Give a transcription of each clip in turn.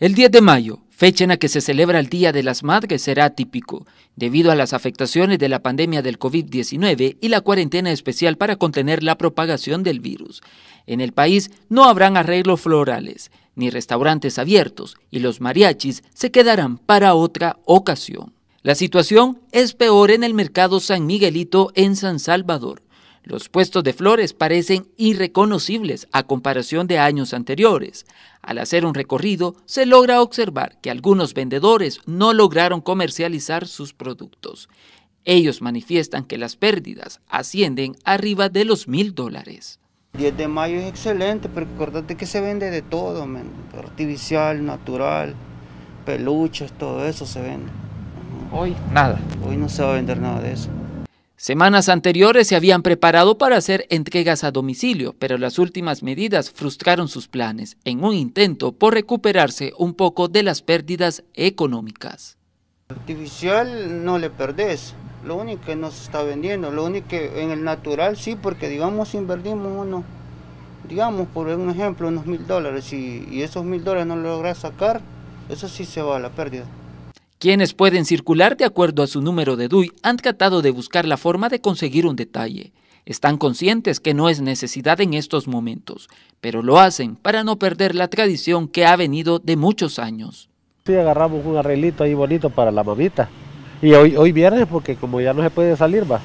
El 10 de mayo, fecha en la que se celebra el Día de las Madres, será típico, debido a las afectaciones de la pandemia del COVID-19 y la cuarentena especial para contener la propagación del virus. En el país no habrán arreglos florales, ni restaurantes abiertos, y los mariachis se quedarán para otra ocasión. La situación es peor en el mercado San Miguelito en San Salvador los puestos de flores parecen irreconocibles a comparación de años anteriores. Al hacer un recorrido, se logra observar que algunos vendedores no lograron comercializar sus productos. Ellos manifiestan que las pérdidas ascienden arriba de los mil dólares. 10 de mayo es excelente, pero acuérdate que se vende de todo, artificial, natural, peluches, todo eso se vende. Hoy nada. Hoy no se va a vender nada de eso. Semanas anteriores se habían preparado para hacer entregas a domicilio, pero las últimas medidas frustraron sus planes en un intento por recuperarse un poco de las pérdidas económicas. Artificial no le perdés, lo único que nos está vendiendo, lo único que en el natural sí, porque digamos invertimos uno, digamos por un ejemplo, unos mil dólares y, esos mil dólares no lo logras sacar, eso sí se va a la pérdida. Quienes pueden circular de acuerdo a su número de DUI han tratado de buscar la forma de conseguir un detalle. Están conscientes que no es necesidad en estos momentos, pero lo hacen para no perder la tradición que ha venido de muchos años. Sí, agarramos un arreglito ahí bonito para la mamita. Y hoy, hoy viernes, porque como ya no se puede salir, va.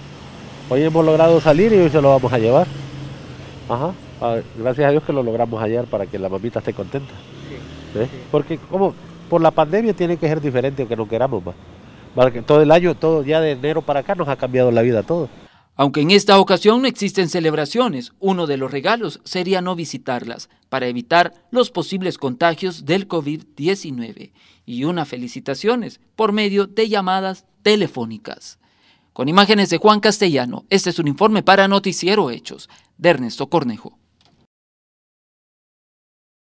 Hoy hemos logrado salir y hoy se lo vamos a llevar. Ajá. Ah, gracias a Dios que lo logramos ayer para que la mamita esté contenta. Sí, ¿Eh? Porque, cómo por la pandemia tiene que ser diferente que lo queramos más. todo el año, todo ya de enero para acá nos ha cambiado la vida todo. Aunque en esta ocasión no existen celebraciones, uno de los regalos sería no visitarlas para evitar los posibles contagios del COVID-19 y unas felicitaciones por medio de llamadas telefónicas. Con imágenes de Juan Castellano, este es un informe para Noticiero Hechos de Ernesto Cornejo.